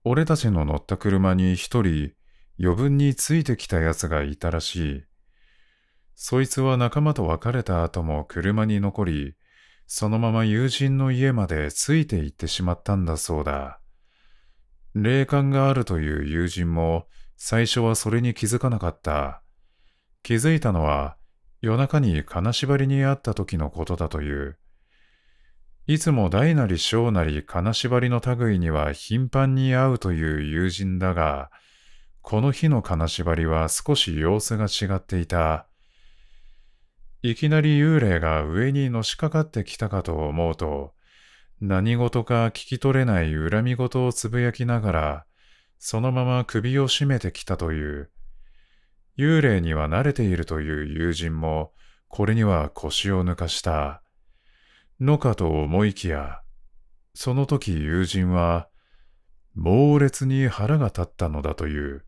俺たちの乗った車に一人、余分についてきた奴がいたらしい。そいつは仲間と別れた後も車に残り、そのまま友人の家までついて行ってしまったんだそうだ。霊感があるという友人も最初はそれに気づかなかった。気づいたのは夜中に金縛りにあった時のことだという。いつも大なり小なり金縛りの類には頻繁に会うという友人だが、この日の金縛りは少し様子が違っていた。いきなり幽霊が上にのしかかってきたかと思うと、何事か聞き取れない恨み事をつぶやきながら、そのまま首を絞めてきたという。幽霊には慣れているという友人も、これには腰を抜かした。のかと思いきや、その時友人は、猛烈に腹が立ったのだという。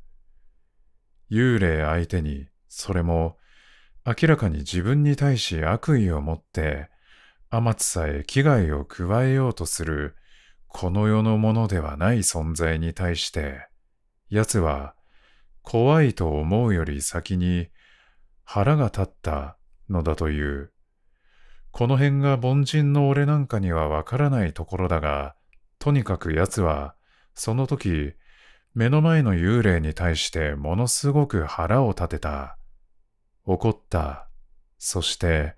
幽霊相手に、それも、明らかに自分に対し悪意を持って、天津さえ危害を加えようとする、この世のものではない存在に対して、奴は怖いと思うより先に腹が立ったのだという。この辺が凡人の俺なんかにはわからないところだが、とにかく奴は、その時、目の前の幽霊に対してものすごく腹を立てた。怒った、そして、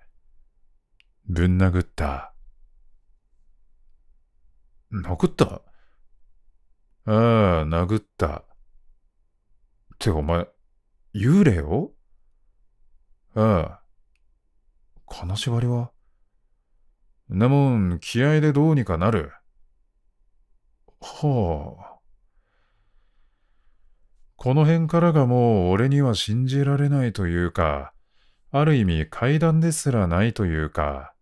ぶん殴った。殴ったああ、殴った。てかお前、幽霊をああ、金縛りはなもん、気合でどうにかなる。はあ。この辺からがもう俺には信じられないというか、ある意味階段ですらないというか、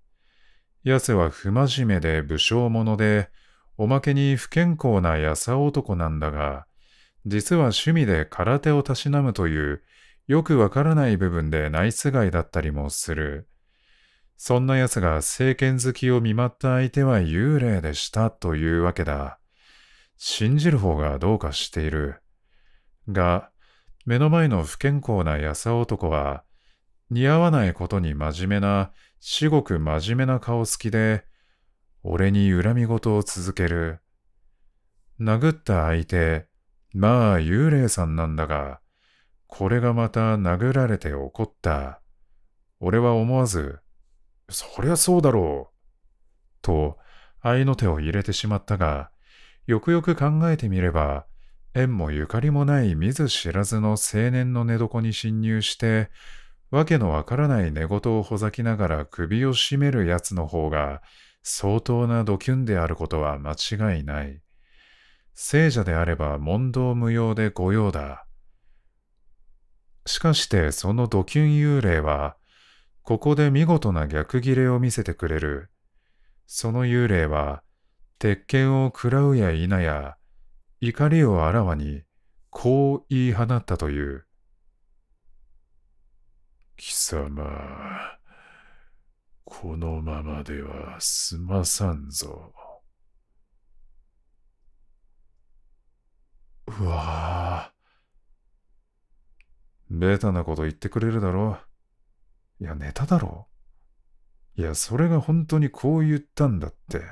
ヤせは不真面目で武将者で、おまけに不健康なやさ男なんだが、実は趣味で空手をたしなむという、よくわからない部分でナイスガイだったりもする。そんな奴が政権好きを見舞った相手は幽霊でしたというわけだ。信じる方がどうかしている。が、目の前の不健康なやさ男は、似合わないことに真面目な、至極真面目な顔つきで、俺に恨み事を続ける。殴った相手、まあ幽霊さんなんだが、これがまた殴られて怒った。俺は思わず、そりゃそうだろう。と、愛の手を入れてしまったが、よくよく考えてみれば、縁もゆかりもない見ず知らずの青年の寝床に侵入して、わけのわからない寝言をほざきながら首を絞める奴の方が相当なドキュンであることは間違いない。聖者であれば問答無用で御用だ。しかしてそのドキュン幽霊は、ここで見事な逆切れを見せてくれる。その幽霊は、鉄拳を食らうや否や、怒りをあらわに、こう言い放ったという。貴様、このままでは済まさんぞ。うわあ。ベタなこと言ってくれるだろう。いや、ネタだろう。いや、それが本当にこう言ったんだって。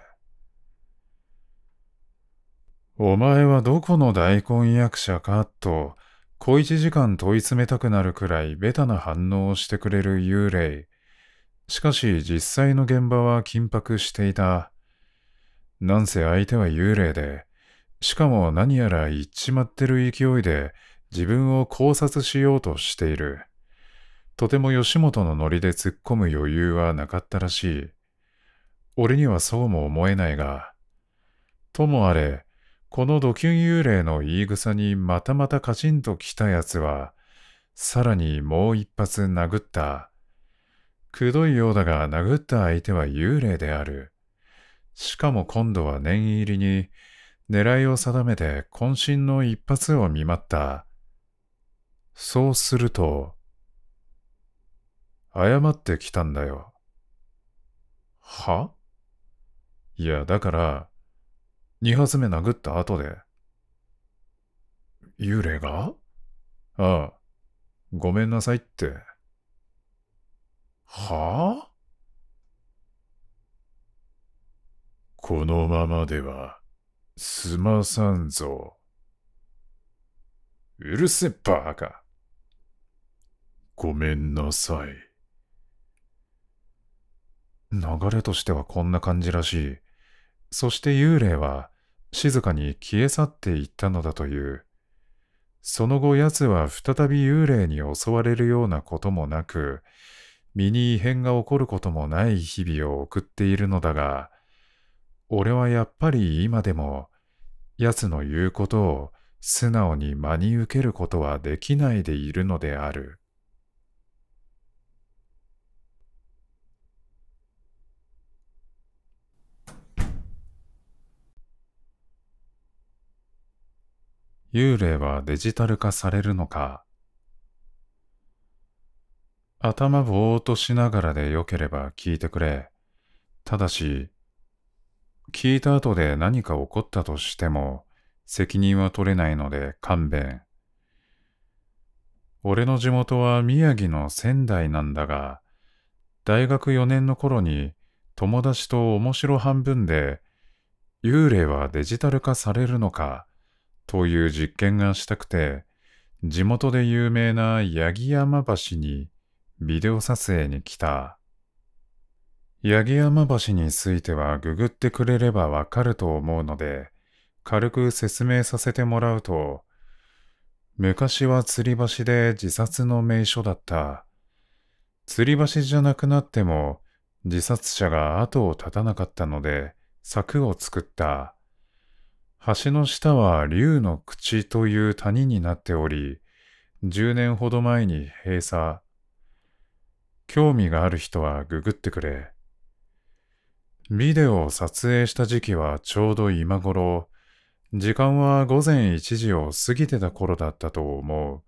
お前はどこの大根役者かと、小一時間問い詰めたくなるくらいベタな反応をしてくれる幽霊。しかし実際の現場は緊迫していた。なんせ相手は幽霊で、しかも何やら言っちまってる勢いで自分を考察しようとしている。とても吉本のノリで突っ込む余裕はなかったらしい。俺にはそうも思えないが。ともあれ、このドキュン幽霊の言い草にまたまたカチンと来たやつは、さらにもう一発殴った。くどいようだが殴った相手は幽霊である。しかも今度は念入りに、狙いを定めて渾身の一発を見舞った。そうすると、謝ってきたんだよ。はいや、だから、二発目殴った後で。幽霊がああ、ごめんなさいって。はあこのままでは、すまさんぞ。うるせえ、バカ。ごめんなさい。流れとしてはこんな感じらしい。そして幽霊は静かに消え去っていったのだという。その後奴は再び幽霊に襲われるようなこともなく、身に異変が起こることもない日々を送っているのだが、俺はやっぱり今でも、奴の言うことを素直に真に受けることはできないでいるのである。幽霊はデジタル化されるのか頭ぼーっとしながらでよければ聞いてくれ。ただし、聞いた後で何か起こったとしても、責任は取れないので勘弁。俺の地元は宮城の仙台なんだが、大学4年の頃に友達と面白半分で、幽霊はデジタル化されるのかという実験がしたくて、地元で有名な八木山橋にビデオ撮影に来た。八木山橋についてはググってくれればわかると思うので、軽く説明させてもらうと、昔は吊り橋で自殺の名所だった。吊り橋じゃなくなっても自殺者が後を絶たなかったので柵を作った。橋の下は竜の口という谷になっており、10年ほど前に閉鎖。興味がある人はググってくれ。ビデオを撮影した時期はちょうど今頃、時間は午前1時を過ぎてた頃だったと思う。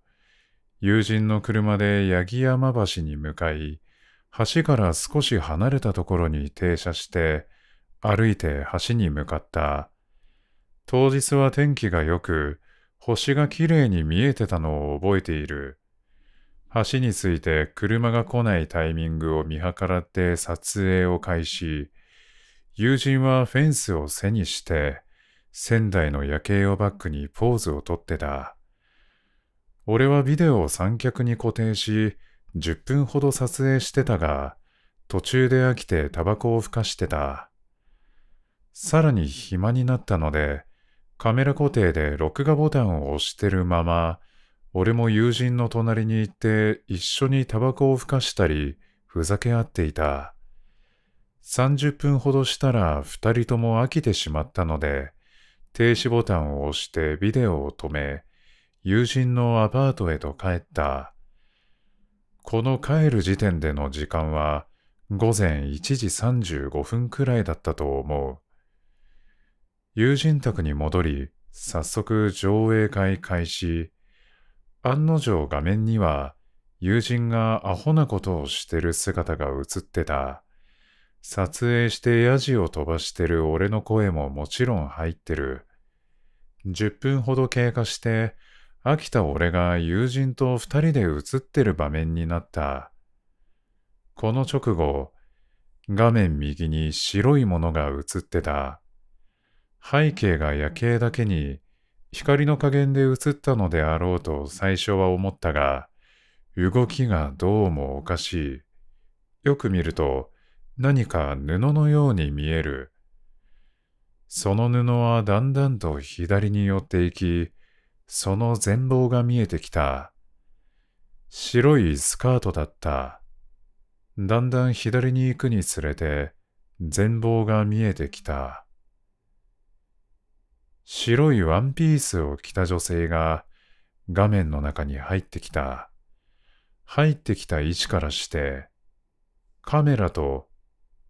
友人の車で八木山橋に向かい、橋から少し離れたところに停車して、歩いて橋に向かった。当日は天気が良く、星が綺麗に見えてたのを覚えている。橋について車が来ないタイミングを見計らって撮影を開始。友人はフェンスを背にして、仙台の夜景をバックにポーズをとってた。俺はビデオを三脚に固定し、10分ほど撮影してたが、途中で飽きてタバコをふかしてた。さらに暇になったので、カメラ固定で録画ボタンを押してるまま、俺も友人の隣に行って一緒にタバコをふかしたり、ふざけ合っていた。30分ほどしたら二人とも飽きてしまったので、停止ボタンを押してビデオを止め、友人のアパートへと帰った。この帰る時点での時間は午前1時35分くらいだったと思う。友人宅に戻り、早速上映会開始。案の定画面には、友人がアホなことをしてる姿が映ってた。撮影してヤジを飛ばしてる俺の声ももちろん入ってる。10分ほど経過して、飽きた俺が友人と二人で映ってる場面になった。この直後、画面右に白いものが映ってた。背景が夜景だけに光の加減で映ったのであろうと最初は思ったが、動きがどうもおかしい。よく見ると何か布のように見える。その布はだんだんと左に寄っていき、その全貌が見えてきた。白いスカートだった。だんだん左に行くにつれて全貌が見えてきた。白いワンピースを着た女性が画面の中に入ってきた。入ってきた位置からして、カメラと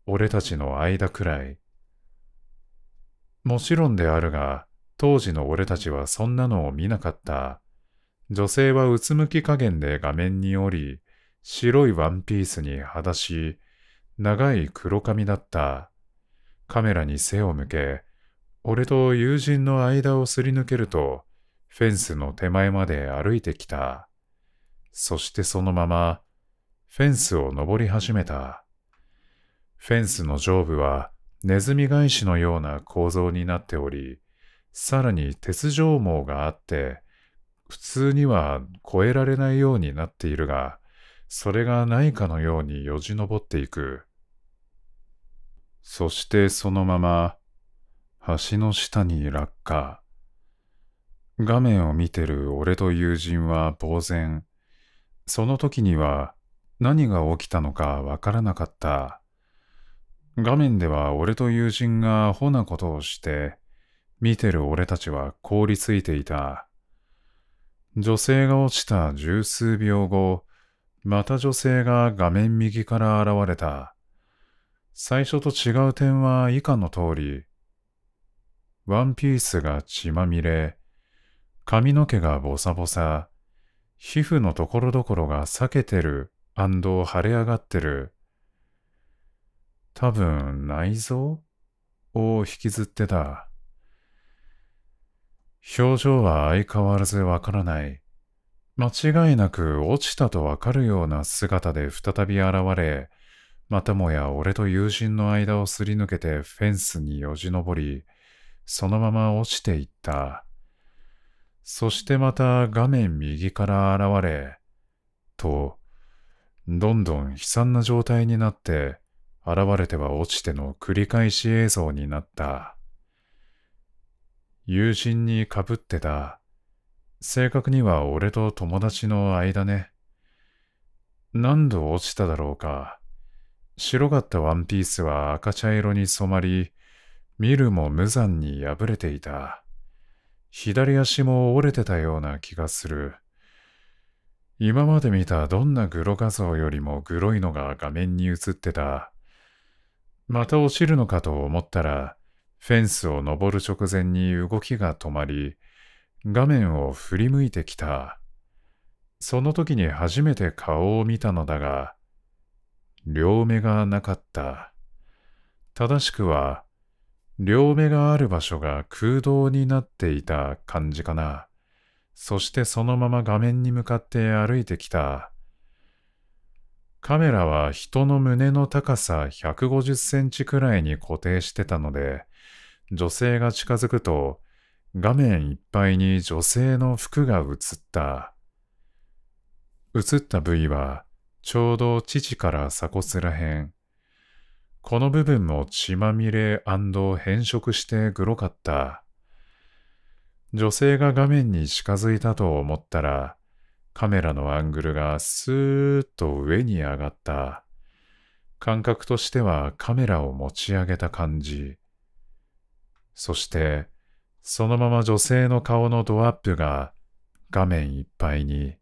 俺たちの間くらい。もちろんであるが、当時の俺たちはそんなのを見なかった。女性はうつむき加減で画面に降り、白いワンピースに裸足、長い黒髪だった。カメラに背を向け、俺と友人の間をすり抜けると、フェンスの手前まで歩いてきた。そしてそのまま、フェンスを登り始めた。フェンスの上部は、ネズミ返しのような構造になっており、さらに鉄条網があって、普通には越えられないようになっているが、それがないかのようによじ登っていく。そしてそのまま、橋の下に落下。画面を見てる俺と友人は呆然。その時には何が起きたのかわからなかった。画面では俺と友人がアホなことをして、見てる俺たちは凍りついていた。女性が落ちた十数秒後、また女性が画面右から現れた。最初と違う点は以下の通り、ワンピースが血まみれ、髪の毛がボサボサ、皮膚のところどころが裂けてる腫れ上がってる。多分内臓を引きずってた。表情は相変わらずわからない。間違いなく落ちたとわかるような姿で再び現れ、またもや俺と友人の間をすり抜けてフェンスによじ登り、そのまま落ちていった。そしてまた画面右から現れ、と、どんどん悲惨な状態になって、現れては落ちての繰り返し映像になった。友人にかぶってた。正確には俺と友達の間ね。何度落ちただろうか。白かったワンピースは赤茶色に染まり、見るも無残に破れていた。左足も折れてたような気がする。今まで見たどんなグロ画像よりもグロいのが画面に映ってた。また落ちるのかと思ったら、フェンスを登る直前に動きが止まり、画面を振り向いてきた。その時に初めて顔を見たのだが、両目がなかった。正しくは、両目がある場所が空洞になっていた感じかな。そしてそのまま画面に向かって歩いてきた。カメラは人の胸の高さ150センチくらいに固定してたので、女性が近づくと画面いっぱいに女性の服が映った。映った部位はちょうど父から鎖骨らへん、この部分も血まみれ変色してグロかった。女性が画面に近づいたと思ったら、カメラのアングルがスーッと上に上がった。感覚としてはカメラを持ち上げた感じ。そして、そのまま女性の顔のドアップが画面いっぱいに。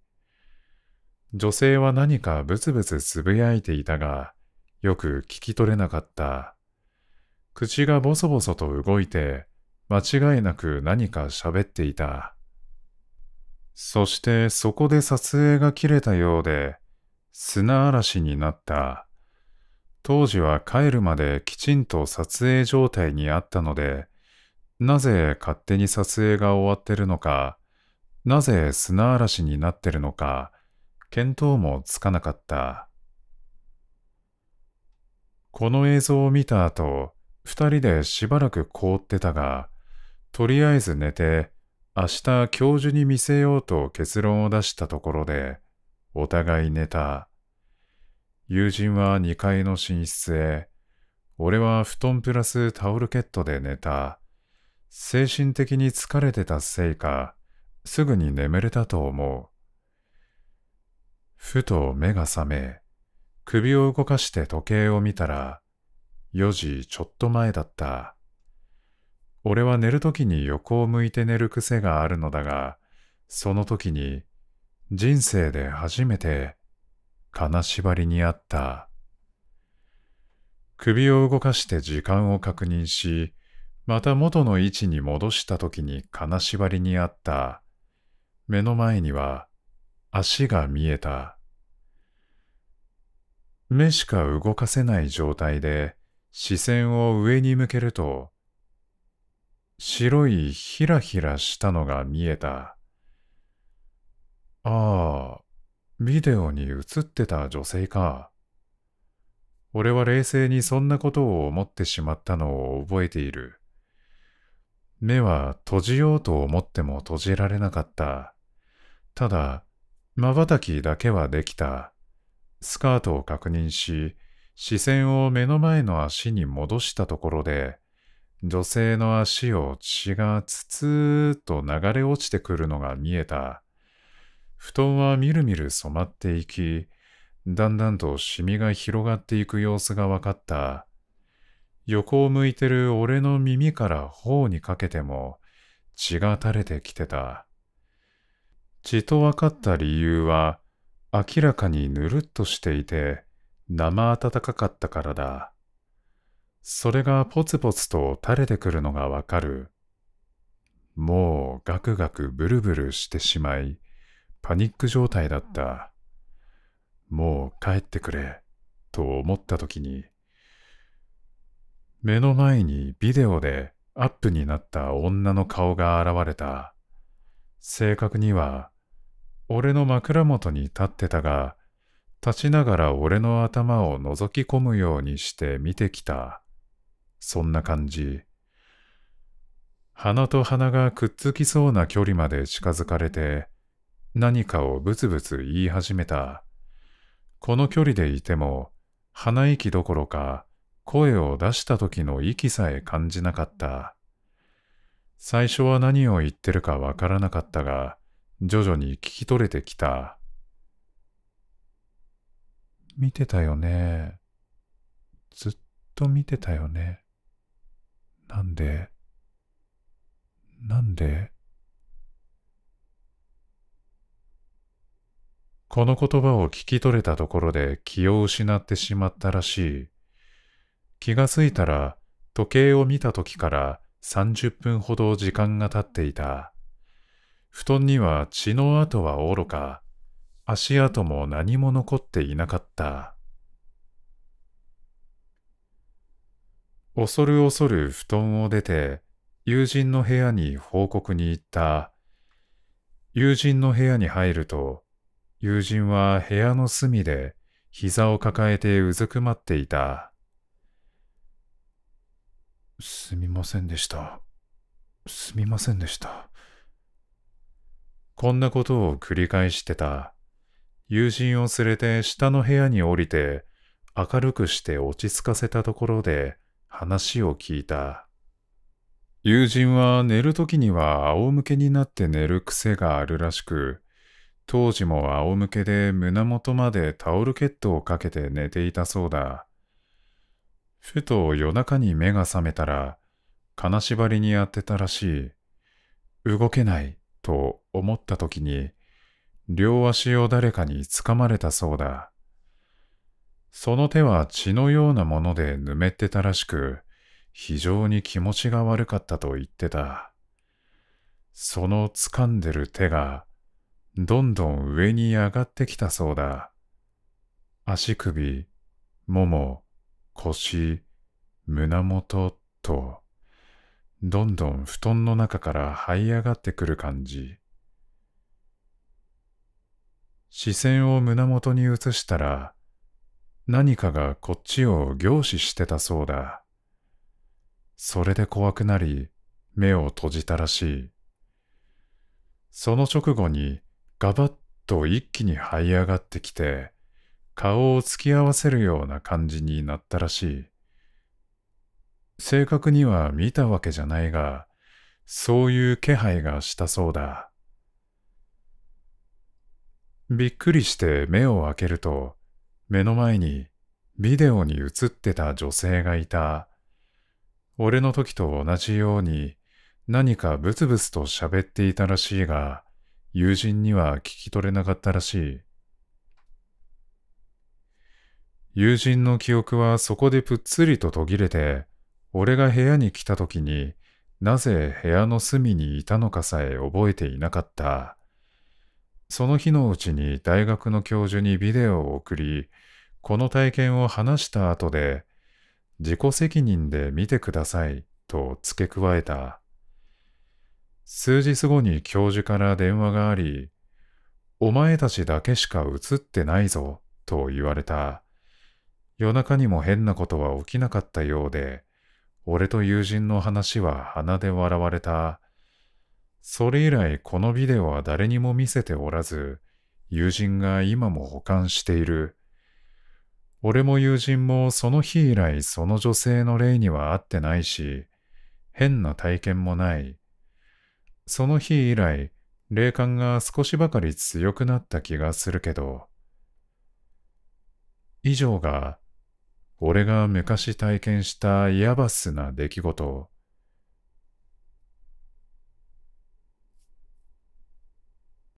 女性は何かブツブツつぶやいていたが、よく聞き取れなかった。口がボソボソと動いて、間違いなく何か喋っていた。そしてそこで撮影が切れたようで、砂嵐になった。当時は帰るまできちんと撮影状態にあったので、なぜ勝手に撮影が終わってるのか、なぜ砂嵐になってるのか、見当もつかなかった。この映像を見た後、二人でしばらく凍ってたが、とりあえず寝て、明日教授に見せようと結論を出したところで、お互い寝た。友人は2階の寝室へ、俺は布団プラスタオルケットで寝た。精神的に疲れてたせいか、すぐに眠れたと思う。ふと目が覚め、首を動かして時計を見たら、4時ちょっと前だった。俺は寝るときに横を向いて寝る癖があるのだが、その時に人生で初めて金縛りにあった。首を動かして時間を確認し、また元の位置に戻した時に金縛りにあった。目の前には足が見えた。目しか動かせない状態で視線を上に向けると、白いひらひらしたのが見えた。ああ、ビデオに映ってた女性か。俺は冷静にそんなことを思ってしまったのを覚えている。目は閉じようと思っても閉じられなかった。ただ、瞬きだけはできた。スカートを確認し、視線を目の前の足に戻したところで、女性の足を血がつつーと流れ落ちてくるのが見えた。布団はみるみる染まっていき、だんだんとシミが広がっていく様子が分かった。横を向いてる俺の耳から頬にかけても血が垂れてきてた。血と分かった理由は、明らかにぬるっとしていて生暖かかったからだ。それがポツポツと垂れてくるのがわかる。もうガクガクブルブルしてしまい、パニック状態だった。もう帰ってくれ、と思った時に、目の前にビデオでアップになった女の顔が現れた。正確には俺の枕元に立ってたが、立ちながら俺の頭を覗き込むようにして見てきた。そんな感じ。鼻と鼻がくっつきそうな距離まで近づかれて、何かをブツブツ言い始めた。この距離でいても、鼻息どころか、声を出した時の息さえ感じなかった。最初は何を言ってるかわからなかったが、徐々に聞き取れてきた。見てたよね。ずっと見てたよね。なんでなんでこの言葉を聞き取れたところで気を失ってしまったらしい。気がついたら時計を見た時から30分ほど時間が経っていた。布団には血の跡はおろか、足跡も何も残っていなかった。恐る恐る布団を出て、友人の部屋に報告に行った。友人の部屋に入ると、友人は部屋の隅で膝を抱えてうずくまっていた。すみませんでした。すみませんでした。こんなことを繰り返してた。友人を連れて下の部屋に降りて、明るくして落ち着かせたところで話を聞いた。友人は寝る時には仰向けになって寝る癖があるらしく、当時も仰向けで胸元までタオルケットをかけて寝ていたそうだ。ふと夜中に目が覚めたら、金縛りにやってたらしい。動けない、と思った時に、両足を誰かにつかまれたそうだ。その手は血のようなものでぬめってたらしく、非常に気持ちが悪かったと言ってた。その掴んでる手が、どんどん上に上がってきたそうだ。足首、もも、腰、胸元と、どんどん布団の中から這い上がってくる感じ。視線を胸元に移したら、何かがこっちを凝視してたそうだ。それで怖くなり、目を閉じたらしい。その直後に、ガバッと一気に這い上がってきて、顔を突き合わせるような感じになったらしい。正確には見たわけじゃないが、そういう気配がしたそうだ。びっくりして目を開けると、目の前にビデオに映ってた女性がいた。俺の時と同じように何かブツブツと喋っていたらしいが、友人には聞き取れなかったらしい。友人の記憶はそこでぷっつりと途切れて、俺が部屋に来た時になぜ部屋の隅にいたのかさえ覚えていなかった。その日のうちに大学の教授にビデオを送り、この体験を話した後で、自己責任で見てくださいと付け加えた。数日後に教授から電話があり、お前たちだけしか映ってないぞと言われた。夜中にも変なことは起きなかったようで、俺と友人の話は鼻で笑われた。それ以来このビデオは誰にも見せておらず、友人が今も保管している。俺も友人もその日以来その女性の霊には会ってないし、変な体験もない。その日以来、霊感が少しばかり強くなった気がするけど。以上が、俺が昔体験したヤバスな出来事。